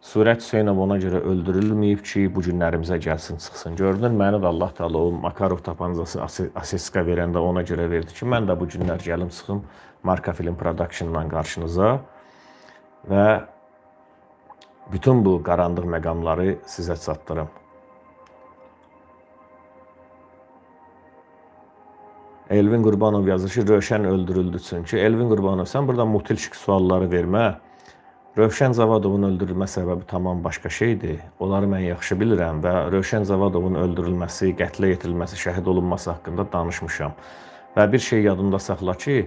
Surət Hüseynov ona görə öldürülməyib ki, bu günlərimizə gəlsin, çıxsın. Görünür, məni də Allah Taala o Makarov tapançasını Asesika verəndə ona görə verdi ki, mən də bu günlər gəlim çıxım Marka Film Production-dan qarşınıza və bütün bu qaranlıq məqamları sizə çatdırım. Elvin Qurbanov yazır ki, Rövşən öldürüldü çünki. Elvin Qurbanov, sən burada mutilşik sualları vermə. Rövşən Zavadovun öldürülmə səbəbi tamam başqa şeydir. Onları mən yaxşı bilirəm və Rövşən Zavadovun öldürülməsi, qətlə yetirilməsi, şəhid olunması haqqında danışmışam. Və bir şey yadımda saxla ki,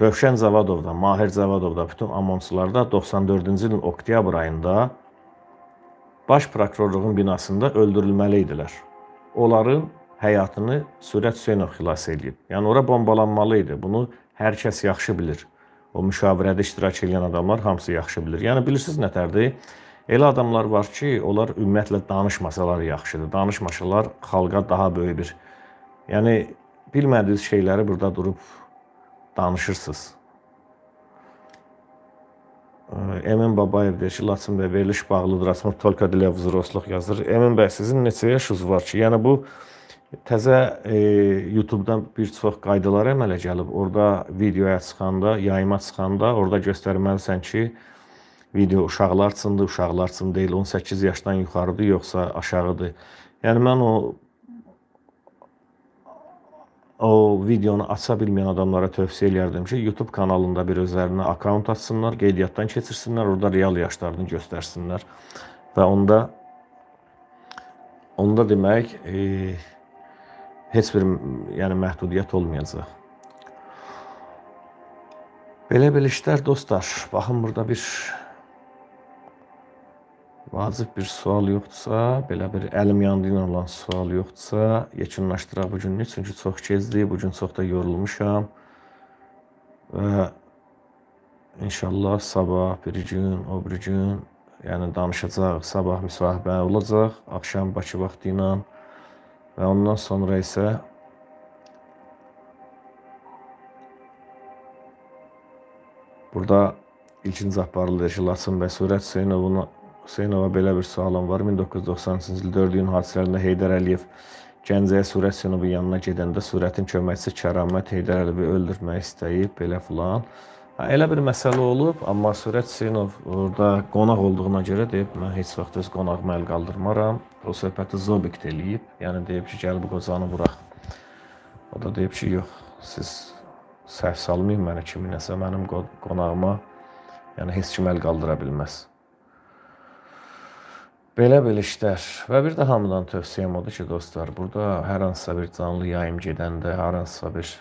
Rövşən Zavadovda, Mahir Zavadovda, bütün Amonsularda 94-cü ilin oktyabr ayında Baş Prokurorluğun binasında öldürülməli idilər. Onların həyatını Sürət Hüseynov xilas eləyib. Yəni ora bombalanmalı idi. Bunu hər kəs yaxşı bilir. O müşavirədə iştirak edən adamlar hamısı yaxşı bilir. Yəni bilirsiniz nətərdir? Elə adamlar var ki, onlar ümumiyyətlə danışmasalar yaxşıdır. Danışmasalar xalqa daha böyük bir yəni bilmədiyiniz şeyləri burada durub danışırsınız. Emin Babayev deyir ki, Laçın bəy veriliş bağlıdır, Asmır Tolka dilə vzroslıq yazır. Emin bəy, sizin neçə yaşınız var ki? Yəni bu Təzə e, YouTube-da bir çox qaydalar əmələ gəlib. Orda videoya çıxanda, yayıma çıxanda orada göstərməlisən ki, video uşaqlar üçündür, uşaqlar üçün deyil, 18 yaşdan yuxarıdır yoxsa aşağıdır. Yəni mən o o videonu aça bilməyən adamlara tövsiyə elərdim ki, YouTube kanalında bir özlərinə akkaunt açsınlar, qeydiyyatdan keçirsinlər, orada real yaşlarını göstərsinlər və onda onda demək, eee heç bir yəni məhdudiyyət olmayacaq. Belə-belə işlər dostlar. Baxın burada bir vacib bir sual yoxdursa, belə bir əlim yandı ilə olan sual yoxdursa, yekunlaşdıraq bu günü. Çünki çox gecdir, bu gün çox da yorulmuşam. Və inşallah sabah bir gün, o bir gün yəni danışacağıq. Sabah müsahibə olacaq, axşam Bakı vaxtı ilə Və ondan sonra isə burada İlkin Cəbbarlı deyir ki, Laçın bəy Surət Hüseynovun Hüseynova belə bir sualım var. 1993-cü il 4 iyun hadisələrində Heydər Əliyev Gəncəyə Surət Hüseynovun yanına gedəndə Surətin köməkçisi Kəramət Heydər Əliyevi öldürmək istəyib, belə filan. Elə bir məsələ olub, amma Sürət Sinov orada qonaq olduğuna görə deyib, mən heç vaxt öz qonağıma əl qaldırmaram. O söhbəti Zobik eləyib, yəni deyib ki, gəl bu qozanı vuraq. O da deyib ki, yox, siz səhv salmayın mənə kiminəsə, mənim qonağıma yəni heç kim əl qaldıra bilməz. Belə-belə işlər. Və bir də hamıdan tövsiyəm odur ki, dostlar, burada hər hansısa bir canlı yayım gedəndə, hər hansısa bir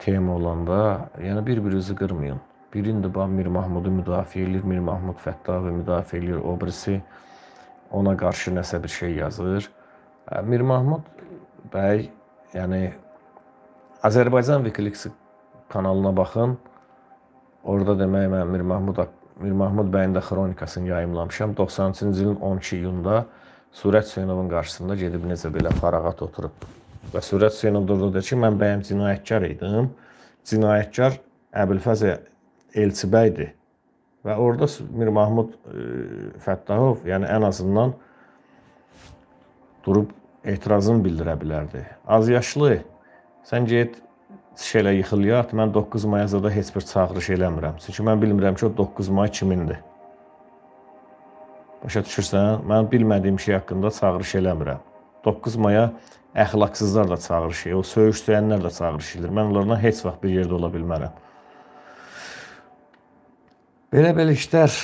keyim olanda, yəni bir-birinizi qırmayın. Biri indi bax Mir Mahmudu müdafiə eləyir, Mir Mahmud Fəttavi müdafiə eləyir, o birisi ona qarşı nəsə bir şey yazır. Mir Mahmud bəy, yəni Azərbaycan Wikileaks kanalına baxın. Orda demək mən Mir Mahmud Mir Mahmud bəyin də xronikasını yayımlamışam. 90-cı ilin 12 iyunda Surət Hüseynovun qarşısında gedib necə belə farağat oturub və sürət Hüseynov durdu ki, mən bəyəm cinayətkar idim. Cinayətkar Əbülfəz Elçibəydir. Və orada Mir Mahmud e, Fəttahov, yəni ən azından durub etirazını bildirə bilərdi. Az yaşlı, sən get şeylə yıxıl yat, mən 9 maya zada heç bir çağırış eləmirəm. Çünki mən bilmirəm ki, o 9 may kimindir. Başa düşürsən? Mən bilmədiyim şey haqqında çağırış eləmirəm. 9 maya əxlaqsızlar da çağırışır, o söyüş söyənlər də çağırışırlar. Mən onlarla heç vaxt bir yerdə ola bilmərəm. Belə-belə işlər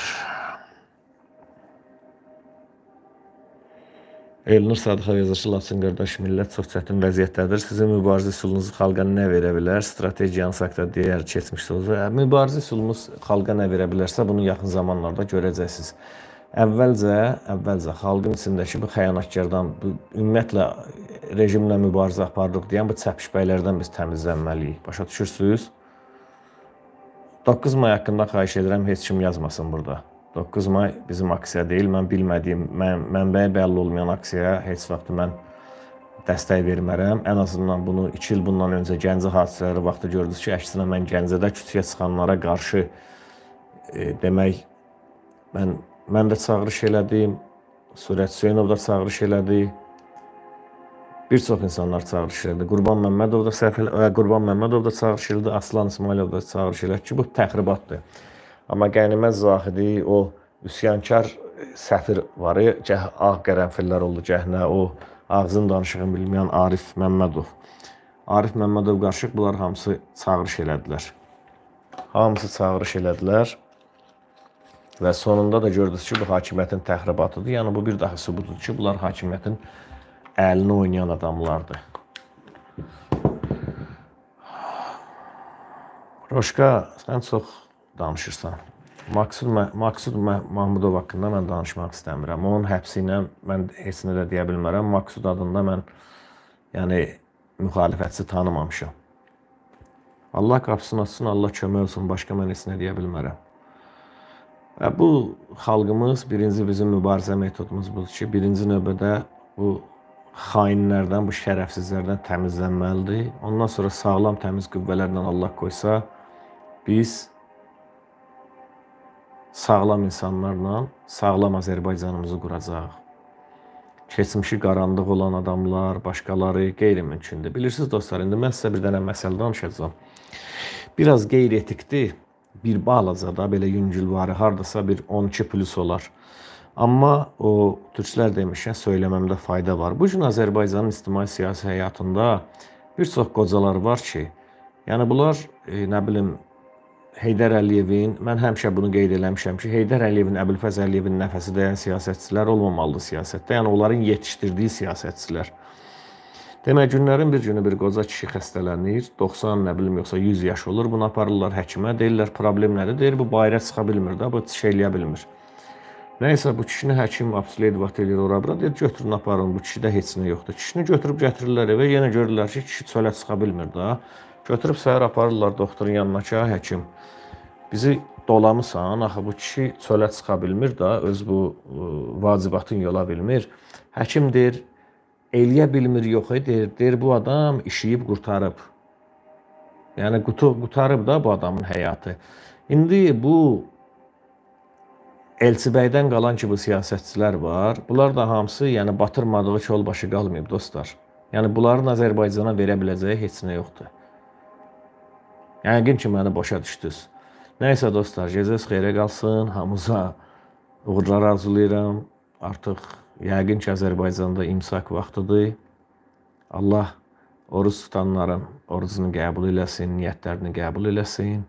Elnur Sadıxov yazışı Laçın qardaş millət çox çətin vəziyyətdədir. Sizin mübarizə üsulunuzu xalqa nə verə bilər? Strategiyanız haqqında deyər keçmiş sözü. Hə, mübarizə üsulumuz xalqa nə verə bilərsə, bunu yaxın zamanlarda görəcəksiniz əvvəlcə əvvəlcə xalqın içindəki bu xəyanətkardan, bu ümumiyyətlə rejimlə mübarizə apardıq deyən bu çəpişbəylərdən biz təmizlənməliyik. Başa düşürsüz? 9 may haqqında xahiş edirəm heç kim yazmasın burada. 9 may bizim aksiya deyil. Mən bilmədiyim, mən, mənbəyə bəlli olmayan aksiyaya heç vaxt mən dəstək vermərəm. Ən azından bunu 2 il bundan öncə Gəncə hadisələri vaxtı gördünüz ki, əksinə mən Gəncədə küçəyə çıxanlara qarşı e, demək mən mən də çağırış elədim. Surət Hüseynov da çağırış elədi. Bir çox insanlar çağırış elədi. Qurban Məmmədov da səhv elə, Qurban Məmmədov da çağırış elədi, Aslan İsmailov da çağırış elədi ki, bu təxribatdır. Amma Qənimət Zahidi o üsyankar səfir var, gəh ağ qərənfillər oldu gəhnə, o ağzın danışığını bilməyən Arif Məmmədov. Arif Məmmədov qarışıq bunlar hamısı çağırış elədilər. Hamısı çağırış elədilər. Və sonunda da gördünüz ki, bu hakimiyyətin təxribatıdır. Yəni bu bir daha sübutudur ki, bunlar hakimiyyətin əlini oynayan adamlardır. Roşka, sən çox danışırsan. Maksud Maksud Mahmudov haqqında mən danışmaq istəmirəm. Onun həbsi ilə mən heç nə də deyə bilmərəm. Maksud adında mən yəni müxalifətçi tanımamışam. Allah qapısını açsın, Allah kömək olsun, başqa mən heç nə deyə bilmərəm. Və bu xalqımız birinci bizim mübarizə metodumuz budur ki, birinci növbədə bu xainlərdən, bu şərəfsizlərdən təmizlənməlidir. Ondan sonra sağlam təmiz qüvvələrlə Allah qoysa, biz sağlam insanlarla sağlam Azərbaycanımızı quracağıq. Keçmişi qaranlıq olan adamlar, başqaları qeyri-mümkündür. Bilirsiniz dostlar, indi mən sizə bir dənə məsələ danışacağam. Biraz qeyri-etikdir bir bağlasa da belə yüngülvari hardasa bir 12 plus olar. Amma o türklər demişə söyləməmdə fayda var. Bu gün Azərbaycanın ictimai siyasi həyatında bir çox qocalar var ki, yəni bunlar e, nə bilim Heydər Əliyevin, mən həmişə bunu qeyd eləmişəm ki, Heydər Əliyevin, Əbülfəz Əliyevin nəfəsi dəyən siyasətçilər olmamalıdır siyasətdə. Yəni onların yetişdirdiyi siyasətçilər. Demə günlərin bir günü bir qoca kişi xəstələnir, 90 nə bilim yoxsa 100 yaş olur, bunu aparırlar həkimə, deyirlər problem nədir? Deyir bu bayıra çıxa bilmir də, bu şey eləyə bilmir. Nəysə bu kişini həkim absolidvat eləyir ora bura, deyir götürün aparın, bu kişidə heç nə yoxdur. Kişini götürüb gətirirlər evə, yenə görürlər ki, kişi çölə çıxa bilmir də. Götürüb səhər aparırlar doktorun yanına ki, həkim bizi dolamısan, axı bu kişi çölə çıxa bilmir də, öz bu ə, vacibatını yola bilmir. Həkim deyir, eləyə bilmir, yox, deyir, deyir bu adam işləyib qurtarıb. Yəni qutu qutarıb da bu adamın həyatı. İndi bu Elçibəydən qalan ki bu siyasətçilər var. Bunlar da hamısı, yəni batırmadığı çol başı qalmayıb dostlar. Yəni bunların Azərbaycana verə biləcəyi heç nə yoxdur. Yəqin ki məni başa düşdünüz. Nə isə dostlar, gecəniz xeyrə qalsın. Hamınıza uğurlar arzulayıram. Artıq Yəqin ki, Azərbaycanda imsak vaxtıdır. Allah oruz tutanların orucunu qəbul eləsin, niyyətlərini qəbul eləsin.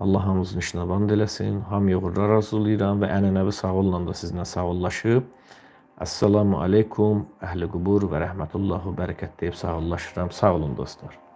Allah hamımızın işinə band eləsin. Hamıya uğurlar arzulayıram və ənənəvi sağolla da sizinlə sağollaşıb. Assalamu aleykum, əhli qubur və rəhmətullah və bərəkət deyib sağollaşıram. Sağ olun dostlar.